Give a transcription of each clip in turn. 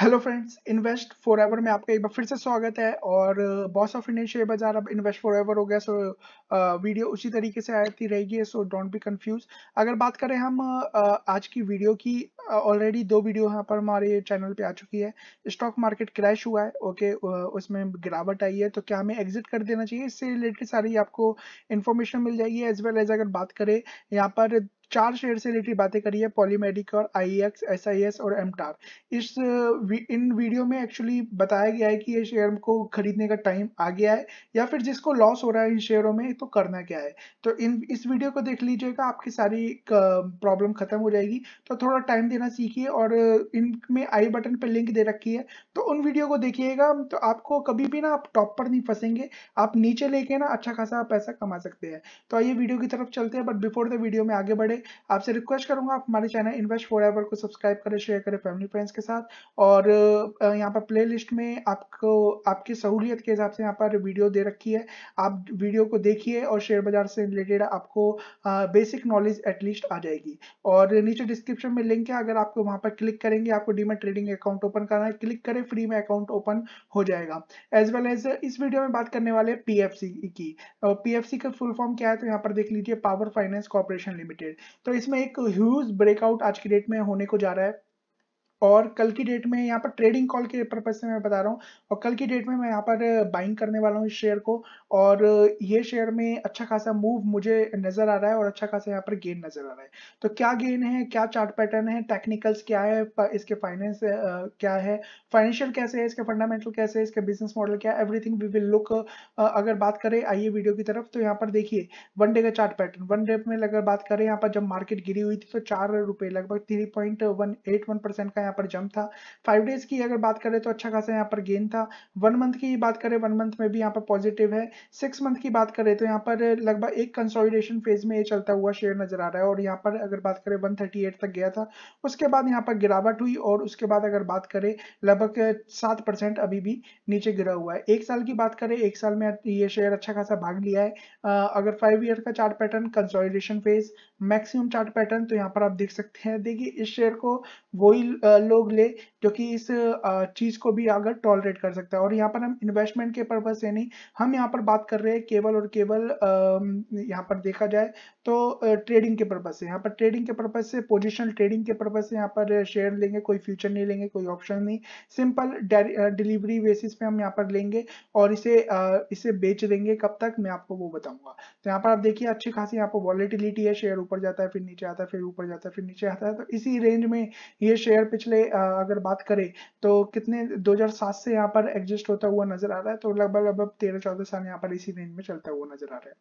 Hello friends invest forever में आपका एक बार फिर से स्वागत है और बॉस ऑफ इंडियन शेयर बाजार अब इन्वेस्ट फॉर एवर हो गया सो वीडियो उसी तरीके से आती रहेगी सो डोंट बी कंफ्यूज अगर बात करें हम आज की वीडियो की ऑलरेडी दो वीडियो यहाँ पर हमारे चैनल पे आ चुकी है स्टॉक मार्केट क्रैश हुआ है ओके उसमें गिरावट आई है तो क्या हमें एग्जिट कर देना चाहिए इससे रिलेटेड सारी आपको इन्फॉर्मेशन मिल जाएगी एज वेल एज अगर बात करें यहाँ पर चार शेयर से रिलेटेड बातें करी है पॉलीमेडिक और I X S I S और एम टार इस uh, इन वीडियो में एक्चुअली बताया गया है कि ये शेयर को खरीदने का टाइम आ गया है या फिर जिसको लॉस हो रहा है इन शेयरों में तो करना क्या है तो इन इस वीडियो को देख लीजिएगा आपकी सारी प्रॉब्लम uh, खत्म हो जाएगी तो थोड़ा टाइम देना सीखिए और इनमें आई बटन पर लिंक दे रखी है तो उन वीडियो को देखिएगा तो आपको कभी भी ना आप टॉप पर नहीं फंसेंगे आप नीचे लेके ना अच्छा खासा पैसा कमा सकते हैं तो आइए वीडियो की तरफ चलते हैं बट बिफोर द वीडियो में आगे बढ़े पहले आपसे रिक्वेस्ट करूंगा आप हमारे चैनल इन्वेस्ट फॉर एवर को सब्सक्राइब करें शेयर करें फैमिली फ्रेंड्स के साथ और यहाँ पर प्ले लिस्ट में आपको आपकी सहूलियत के हिसाब से यहाँ पर वीडियो दे रखी है आप वीडियो को देखिए और शेयर बाजार से रिलेटेड आपको बेसिक नॉलेज एटलीस्ट आ जाएगी और नीचे डिस्क्रिप्शन में लिंक है अगर आपको वहाँ पर क्लिक करेंगे आपको डीमेट ट्रेडिंग अकाउंट ओपन करना है क्लिक करें फ्री में अकाउंट ओपन हो जाएगा एज वेल एज इस वीडियो में बात करने वाले पी की पीएफसी का फुल फॉर्म क्या है तो यहाँ पर देख लीजिए पावर फाइनेंस कॉर्पोरेशन लिमिटेड तो इसमें एक ह्यूज ब्रेकआउट आज की डेट में होने को जा रहा है और कल की डेट में यहाँ पर ट्रेडिंग कॉल के पर्पज से मैं बता रहा हूँ और कल की डेट में मैं यहाँ पर बाइंग करने वाला हूँ इस शेयर को और ये शेयर में अच्छा खासा मूव मुझे नजर आ रहा है और अच्छा खासा यहाँ पर गेन नजर आ रहा है तो क्या गेन है क्या चार्ट पैटर्न है टेक्निकल्स क्या है इसके फाइनेंस क्या है फाइनेंशियल कैसे है इसके फंडामेंटल कैसे है इसके बिजनेस मॉडल क्या है एवरीथिंग वी विल लुक अगर बात करें आइए वीडियो की तरफ तो यहाँ पर देखिए वन डे का चार्ट पैटर्न वन डे में अगर बात करें यहाँ पर जब मार्केट गिरी हुई थी तो चार लगभग three point one eight one percent का यहाँ यहाँ पर जम था फाइव डेज की अगर बात करें तो अच्छा खासा यहाँ पर गेन था वन मंथ की बात करें वन मंथ में भी यहाँ पर पॉजिटिव है सिक्स मंथ की बात करें तो यहाँ पर लगभग एक कंसोलिडेशन फेज में ये चलता हुआ शेयर नजर आ रहा है और यहाँ पर अगर बात करें वन तक गया था उसके बाद यहाँ पर गिरावट हुई और उसके बाद अगर बात करें लगभग सात अभी भी नीचे गिरा हुआ है एक साल की बात करें एक साल में ये शेयर अच्छा खासा भाग लिया है अगर फाइव ईयर का chart pattern consolidation phase maximum chart pattern तो यहाँ पर आप देख सकते हैं देखिए इस शेयर को वही लोग ले जो कि इस चीज़ को भी अगर टॉलरेट कर सकता है और यहाँ पर हम इन्वेस्टमेंट के पर्पज़ से नहीं हम यहाँ पर बात कर रहे हैं केवल और केवल यहाँ पर देखा जाए तो ट्रेडिंग के पर्पज़ से यहाँ पर ट्रेडिंग के पर्पज़ से पोजिशनल ट्रेडिंग के पर्पज़ से यहाँ पर शेयर लेंगे कोई फ्यूचर नहीं लेंगे कोई ऑप्शन नहीं सिंपल डिलीवरी बेसिस पे हम यहाँ पर लेंगे और इसे इसे बेच देंगे कब तक मैं आपको वो बताऊंगा तो यहाँ पर आप देखिए अच्छी खासी यहाँ पर वॉलिटिलिटी है शेयर ऊपर जाता है फिर नीचे आता है फिर ऊपर जाता है फिर नीचे आता है तो इसी रेंज में ये शेयर पे पिछले अगर बात करें तो कितने 2007 से यहाँ पर एग्जिस्ट होता हुआ नजर आ रहा है तो लगभग लगभग तेरह चौदह साल यहाँ पर इसी रेंज में चलता हुआ नजर आ रहा है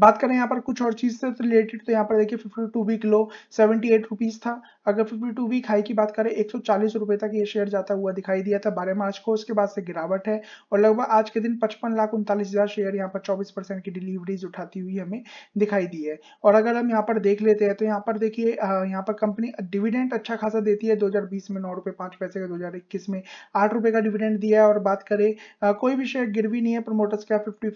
बात करें यहाँ पर कुछ और चीज से रिलेटेड तो यहाँ पर देखिए 52 वीक लो 78 रुपीस था अगर 52 वीक हाई की बात करें एक रुपए तक ये शेयर जाता हुआ दिखाई दिया था 12 मार्च को उसके बाद से गिरावट है और लगभग आज के दिन पचपन लाख उनतालीस हजार शेयर यहाँ पर 24 परसेंट की डिलीवरीज उठाती हुई हमें दिखाई दी है और अगर हम यहाँ पर देख लेते हैं तो यहाँ पर देखिए यहाँ पर कंपनी डिविडेंड अच्छा खासा देती है दो में नौ रुपए पांच पैसे का दो में आठ रुपए का डिविडेंड दिया है और बात करें कोई भी शेयर गिरवी नहीं है प्रमोटर्स का फिफ्टी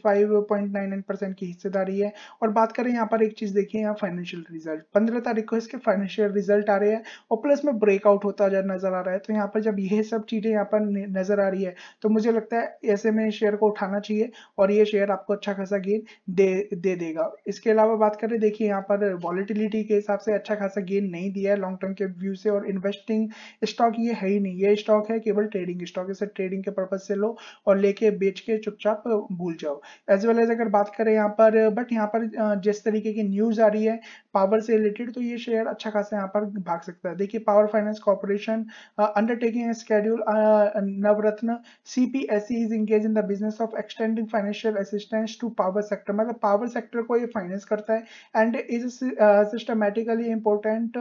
की हिस्से नजर रही है और बात करें यहाँ पर एक चीज देखिए यहाँ फाइनेंशियल रिजल्ट पंद्रह तारीख को इसके फाइनेंशियल रिजल्ट आ रहे हैं और प्लस में ब्रेकआउट होता नजर आ रहा है तो यहाँ पर जब ये सब चीजें यहाँ पर नजर आ रही है तो मुझे लगता है ऐसे में शेयर को उठाना चाहिए और ये शेयर आपको अच्छा खासा गेन दे दे देगा इसके अलावा बात करें देखिए यहाँ पर वॉलिटिलिटी के हिसाब से अच्छा खासा गेन नहीं दिया है लॉन्ग टर्म के व्यू से और इन्वेस्टिंग स्टॉक ये है ही नहीं ये स्टॉक है केवल ट्रेडिंग स्टॉक इसे ट्रेडिंग के पर्पज से लो और लेके बेच के चुपचाप भूल जाओ एज वेल एज अगर बात करें यहाँ पर बट यहाँ पर जिस तरीके की न्यूज आ रही है पावर से रिलेटेड तो ये शेयर अच्छा खासा यहाँ पर भाग सकता है देखिए power finance corporation undertaking schedule Navratna C is engage in the business of extending financial assistance to power sector मतलब पावर सेक्टर को ये फाइनेंस करता है and is systematically important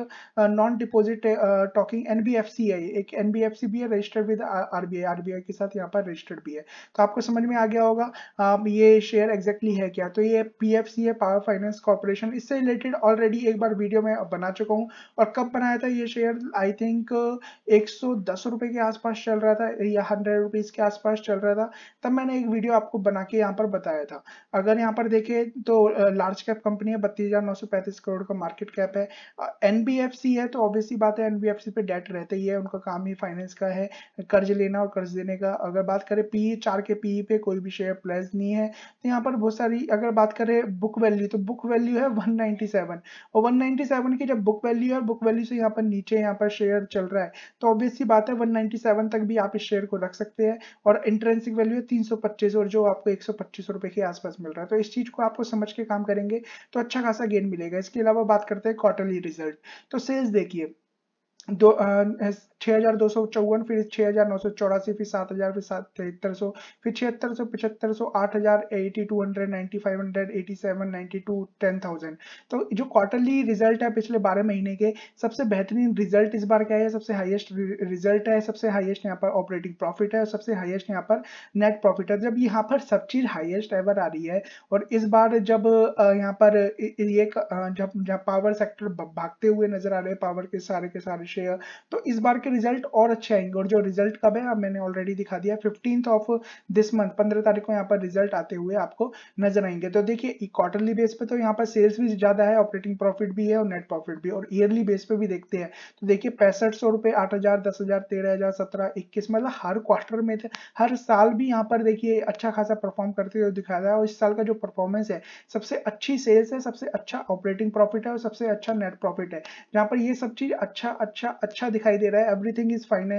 non deposit taking है एक एनबीएफसी भी है रजिस्टर्ड विद आरबीआई आरबीआई के साथ यहाँ पर रजिस्टर्ड भी है तो आपको समझ में आ गया होगा um, ये शेयर एग्जैक्टली है क्या तो ये पीएफसी है पावर फाइनेंस कॉर्पोरेशन इससे रिलेटेड ऑल ऑलरेडी एक बार वीडियो में बना चुका हूँ और कब बनाया था ये शेयर आई थिंक एक सौ के आसपास चल रहा था या हंड्रेड रुपीज़ के आसपास चल रहा था तब मैंने एक वीडियो आपको बना के यहाँ पर बताया था अगर यहाँ पर देखे तो लार्ज कैप कंपनी है बत्तीस करोड़ का मार्केट कैप है एन uh, है तो ऑब्वियसली बात है एन पे डेट रहते ही है उनका काम ही फाइनेंस का है कर्ज लेना और कर्ज देने का अगर बात करें पी e चार के पी e पे कोई भी शेयर प्लेस नहीं है तो यहाँ पर बहुत सारी अगर बात करें बुक वैल्यू तो बुक वैल्यू है 197 और 197 की जब बुक वैल्यू है और बुक वैल्यू से यहाँ पर नीचे यहाँ पर शेयर चल रहा है तो ऑब्वियसली बात है 197 तक भी आप इस शेयर को रख सकते हैं और इंटरेंसिक वैल्यू है तीन और जो आपको एक सौ के आसपास मिल रहा है तो इस चीज को आपको समझ के काम करेंगे तो अच्छा खासा गेन मिलेगा इसके अलावा बात करते हैं क्वार्टरली रिजल्ट तो सेल्स देखिए दो छः हजार दो सौ चौवन फिर छः हजार नौ सौ चौरासी फिर सात हजार फिर सात तिहत्तर सौ फिर छिहत्तर सौ पचहत्तर सौ आठ हजार eighty two hundred ninety five hundred eighty seven ninety two ten thousand तो जो क्वार्टरली रिजल्ट है पिछले बारह महीने के सबसे बेहतरीन रिजल्ट इस बार क्या है सबसे हाईएस्ट रिजल्ट है सबसे हाईएस्ट यहाँ पर ऑपरेटिंग प्रॉफिट है और सबसे हाईएस्ट यहाँ पर नेट प्रॉफिट है जब यहाँ पर सब चीज हाईएस्ट एवर आ रही है और इस बार जब यहाँ पर ये जब पावर सेक्टर भागते हुए नजर आ रहे हैं पावर के सारे के सारे शेयर तो इस बार के रिजल्ट और अच्छे आएंगे और जो रिजल्ट कब है मैंने ऑलरेडी दिखा दिया फिफ्टींथ ऑफ दिस मंथ पंद्रह तारीख को यहाँ पर रिजल्ट आते हुए आपको नजर आएंगे तो देखिए क्वार्टरली बेस पे तो यहाँ पर सेल्स भी ज्यादा है ऑपरेटिंग प्रॉफिट भी है और नेट प्रॉफिट भी और ईयरली बेस पे भी देखते हैं तो देखिए पैंसठ सौ रुपए आठ हजार दस हजार तेरह हजार सत्रह इक्कीस मतलब हर क्वार्टर में थे हर साल भी यहाँ पर देखिए अच्छा खासा परफॉर्म करते हुए दिखाया जाए और इस साल का जो परफॉर्मेंस है सबसे अच्छी सेल्स है सबसे अच्छा ऑपरेटिंग प्रॉफिट है और सबसे अच्छा नेट प्रॉफिट है जहाँ पर ये सब चीज अच्छा अच्छा अच्छा अच्छा दिखाई दे रहा है everything is fine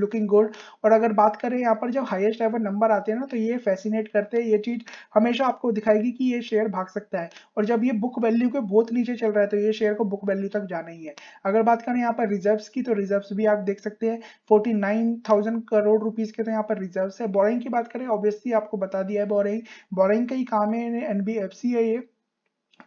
looking good और अगर बात करें यहाँ पर जब हाईएस्ट एवर नंबर आते हैं ना तो ये फैसिनेट करते हैं ये चीज हमेशा आपको दिखाएगी कि ये शेयर भाग सकता है और जब ये बुक वैल्यू के बहुत नीचे चल रहा है तो ये शेयर को बुक वैल्यू तक जाना ही है अगर बात करें यहाँ पर रिजर्व की तो रिजर्व भी आप देख सकते हैं forty nine thousand crore rupees के तो यहाँ पर रिजर्व है बोरिंग की बात करें ऑब्वियसली आपको बता दिया है बोरिंग बोरिंग का ही काम है एनबीएफसी है ये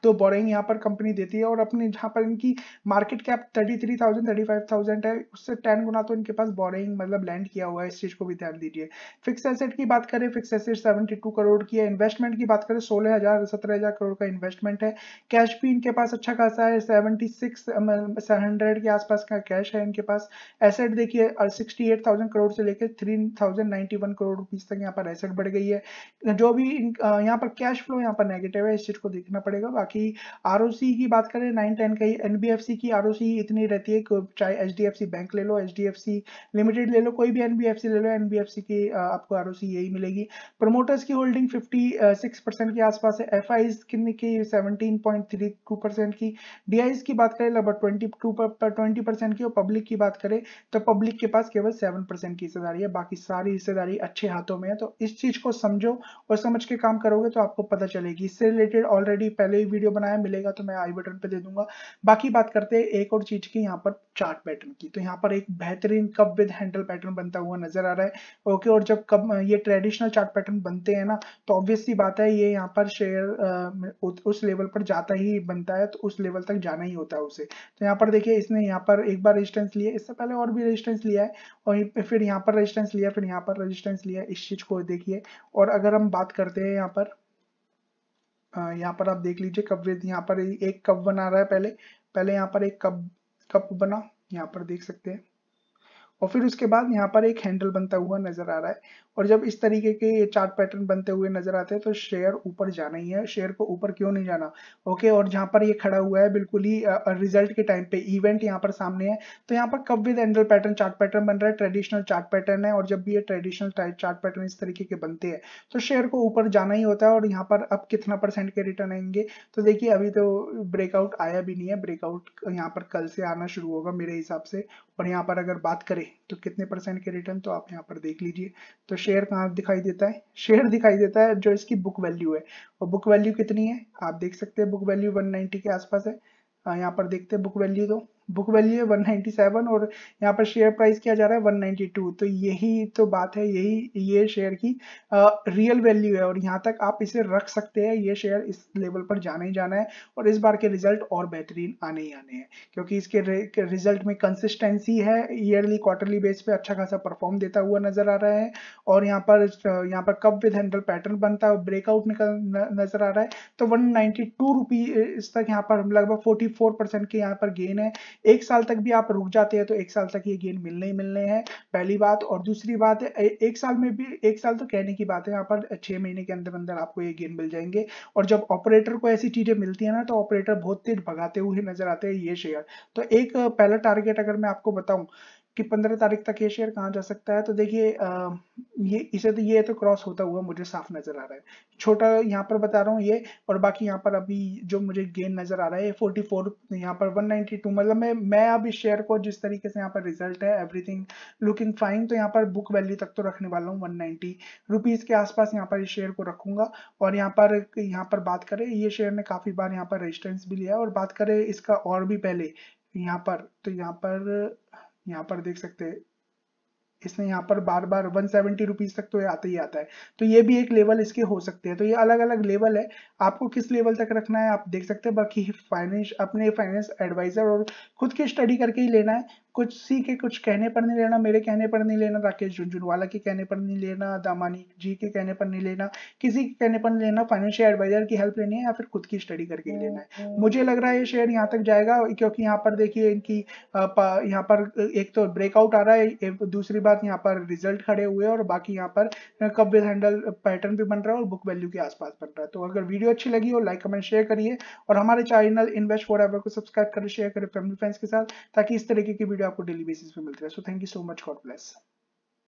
तो बोरिंग यहाँ पर कंपनी देती है और अपने जहाँ पर इनकी market cap thirty three thousand thirty five thousand है उससे टेन गुना तो इनके पास बोरिंग मतलब लैंड किया हुआ है इस चीज को भी ध्यान दीजिए फिक्स एसेट की बात करें fix asset seventy two crore की है इन्वेस्टमेंट की बात करें सोलह हजार सत्रह हजार करोड़ का इन्वेस्टमेंट है कैश भी इनके पास अच्छा खासा है सेवेंटी सिक्स सेवन हंड्रेड के आसपास का कैश है इनके पास एसेट देखिए सिक्सटी एट थाउजेंड करोड़ से लेकर three thousand ninety one crore rupees तक यहाँ पर एसेट बढ़ गई है जो भी यहाँ पर कैश फ्लो यहाँ पर नेगेटिव है इस चीज को देखना पड़ेगा बाकी बाकी आर की बात करें नाइन टेन का एन की आर इतनी रहती है चाहे एच बैंक ले लो एच लिमिटेड ले लो कोई भी एन ले लो एन की आपको आर यही मिलेगी प्रमोटर्स की होल्डिंग फिफ्टी के आसपास है एफ आई की सेवनटीन की डी की बात करें लगभग ट्वेंटी ट्वेंटी परसेंट की और पब्लिक की बात करें तो पब्लिक के पास केवल सेवन परसेंट की हिस्सेदारी है बाकी सारी हिस्सेदारी अच्छे हाथों में है तो इस चीज को समझो और समझ के काम करोगे तो आपको पता चलेगी इससे रिलेटेड ऑलरेडी पहले ही वीडियो बनाया मिलेगा तो मैं आई बटन पे दे दूंगा बाकी बात करते हैं एक और चीज की यहाँ पर चार्ट पैटर्न की तो यहाँ पर एक बेहतरीन कब विद हैंडल पैटर्न बनता हुआ नजर आ रहा है ओके और जब कब ये ट्रेडिशनल चार्ट पैटर्न बनते हैं ना तो ऑब्वियसली बात है ये यहाँ पर शेयर उस लेवल पर जाता ही बनता है तो उस लेवल तक जाना ही होता है उसे तो यहाँ पर देखिए इसने यहाँ पर एक बार रजिस्टेंस लिया इससे पहले और भी रजिस्टेंस लिया है और फिर यहाँ पर रजिस्टेंस लिया फिर यहाँ पर रजिस्टेंस लिया इस चीज को देखिए और अगर हम बात करते हैं यहाँ पर यहाँ पर आप देख लीजिए कप विद यहाँ पर एक कप बना रहा है पहले पहले यहाँ पर एक कप कप बना यहाँ पर देख सकते हैं और फिर उसके बाद यहाँ पर एक हैंडल बनता हुआ नजर आ रहा है और जब इस तरीके के ये चार्ट पैटर्न बनते हुए नजर आते हैं तो शेयर ऊपर जाना ही है शेयर को ऊपर क्यों नहीं जाना ओके और जहां पर ये खड़ा हुआ है बिल्कुल ही रिजल्ट के टाइम पे इवेंट यहाँ पर सामने है तो यहाँ पर cup with handle pattern chart pattern बन रहा है ट्रेडिशनल चार्ट पैटर्न है और जब भी ये ट्रेडिशनल चार्ट पैटर्न इस तरीके के बनते हैं तो शेयर को ऊपर जाना ही होता है और यहाँ पर अब कितना परसेंट के रिटर्न आएंगे तो देखिए अभी तो ब्रेकआउट आया भी नहीं है ब्रेकआउट यहाँ पर कल से आना शुरू होगा मेरे हिसाब से और यहाँ पर अगर बात करें तो कितने परसेंट के रिटर्न तो आप यहाँ पर देख लीजिए तो शेयर कहाँ दिखाई देता है शेयर दिखाई देता है जो इसकी बुक वैल्यू है और बुक वैल्यू कितनी है आप देख सकते हैं बुक वैल्यू 190 के आसपास है हाँ, यहाँ पर देखते हैं बुक वैल्यू तो बुक वैल्यू है 197 और यहाँ पर शेयर प्राइस क्या जा रहा है 192 तो यही तो बात है यही ये शेयर की आ, रियल वैल्यू है और यहाँ तक आप इसे रख सकते हैं ये शेयर इस लेवल पर जाना ही जाना है और इस बार के रिजल्ट और बेहतरीन आने ही आने हैं क्योंकि इसके रिजल्ट में कंसिस्टेंसी है ईयरली क्वार्टरली बेस पे अच्छा खासा परफॉर्म देता हुआ नजर आ रहा है और यहाँ पर यहाँ पर कब विद हैंडल पैटर्न बनता है ब्रेकआउट निकल नजर आ रहा है तो वन नाइन्टी तक यहाँ पर लगभग फोर्टी के यहाँ पर गेन है एक साल तक भी आप रुक जाते हैं तो एक साल तक ये गेन मिलने ही मिलने हैं पहली बात और दूसरी बात है एक साल में भी एक साल तो कहने की बात है यहाँ पर छह महीने के अंदर अंदर आपको ये गेन मिल जाएंगे और जब ऑपरेटर को ऐसी चीजें मिलती है ना तो ऑपरेटर बहुत तेज भगाते हुए नजर आते हैं ये शेयर तो एक पहला टारगेट अगर मैं आपको बताऊं कि पंद्रह तारीख तक ये शेयर कहाँ जा सकता है तो देखिए ये इसे तो ये तो क्रॉस होता हुआ मुझे साफ नजर आ रहा है छोटा यहाँ पर बता रहा हूँ ये और बाकी यहाँ पर अभी जो मुझे गेन नजर आ रहा है फोर्टी फोर यहाँ पर वन नाइनटी टू मतलब मैं मैं अब इस शेयर को जिस तरीके से यहाँ पर रिजल्ट है एवरीथिंग लुकिंग फाइन तो यहाँ पर बुक वैल्यू तक तो रखने वाला हूँ वन नाइनटी रुपीज के आसपास यहाँ पर इस शेयर को रखूंगा और यहाँ पर यहाँ पर बात करें ये शेयर ने काफी बार यहाँ पर रेजिस्टेंस भी लिया और बात करें इसका और भी पहले यहाँ पर तो यहाँ पर यहाँ पर देख सकते हैं इसने यहाँ पर बार बार वन सेवेंटी रुपीज तक तो आता ही आता है तो ये भी एक लेवल इसके हो सकते हैं तो ये अलग अलग लेवल है आपको किस लेवल तक रखना है आप देख सकते हैं बाकी फाइनेंस अपने फाइनेंस एडवाइजर और खुद की स्टडी करके ही लेना है कुछ सी के कुछ कहने पर नहीं लेना मेरे कहने पर नहीं लेना राकेश झुंझुनवाला के कहने पर नहीं लेना दामानी जी के कहने पर नहीं लेना किसी के कहने पर नहीं लेना फाइनेंशियल एडवाइजर की हेल्प लेनी है या फिर खुद की स्टडी करके ही लेना है हम्म, हम्म। मुझे लग रहा है ये शेयर यहाँ तक जाएगा क्योंकि यहाँ पर देखिए इनकी यहाँ पर एक तो ब्रेकआउट आ रहा है तो दूसरी बात यहाँ पर रिजल्ट खड़े हुए और बाकी यहाँ पर कब हैंडल पैटर्न भी बन रहा है और बुक वैल्यू के आसपास बन रहा है तो अगर वीडियो अच्छी लगी हो लाइक कमेंट शेयर करिए और हमारे चैनल इन्वेस्ट फॉर को सब्सक्राइब करें शेयर करें फैमिली फ्रेंड्स के साथ ताकि इस तरीके की वीडियो भी आपको डेली बेसिस पे मिलते रहे so thank you so much God bless